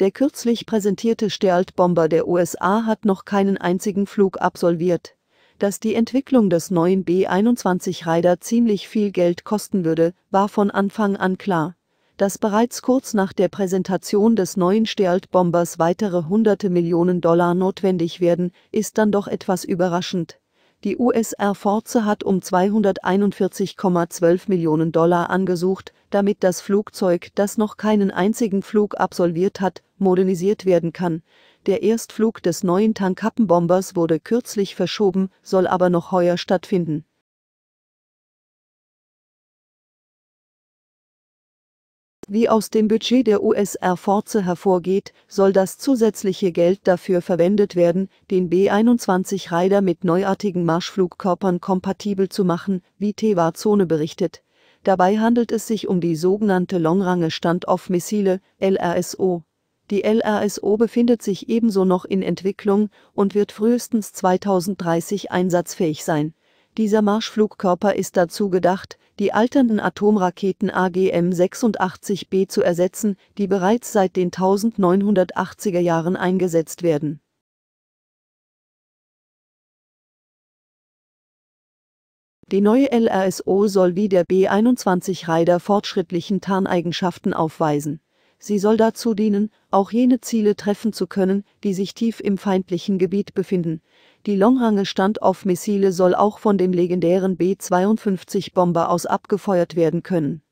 Der kürzlich präsentierte Stealth-Bomber der USA hat noch keinen einzigen Flug absolviert. Dass die Entwicklung des neuen B-21-Raider ziemlich viel Geld kosten würde, war von Anfang an klar. Dass bereits kurz nach der Präsentation des neuen Stealth-Bombers weitere hunderte Millionen Dollar notwendig werden, ist dann doch etwas überraschend. Die US Air Force hat um 241,12 Millionen Dollar angesucht, damit das Flugzeug, das noch keinen einzigen Flug absolviert hat, modernisiert werden kann. Der Erstflug des neuen Tankappenbombers wurde kürzlich verschoben, soll aber noch heuer stattfinden Wie aus dem Budget der US Air Force hervorgeht, soll das zusätzliche Geld dafür verwendet werden, den B-21 Raider mit neuartigen Marschflugkörpern kompatibel zu machen, wie Tewa Zone berichtet. Dabei handelt es sich um die sogenannte Longrange Standoff-Missile, LRSO. Die LRSO befindet sich ebenso noch in Entwicklung und wird frühestens 2030 einsatzfähig sein. Dieser Marschflugkörper ist dazu gedacht, die alternden Atomraketen AGM-86B zu ersetzen, die bereits seit den 1980er Jahren eingesetzt werden. Die neue LRSO soll wie der B-21 Raider fortschrittlichen Tarneigenschaften aufweisen Sie soll dazu dienen, auch jene Ziele treffen zu können, die sich tief im feindlichen Gebiet befinden. Die Longrange-Standoff-Missile soll auch von dem legendären B-52-Bomber aus abgefeuert werden können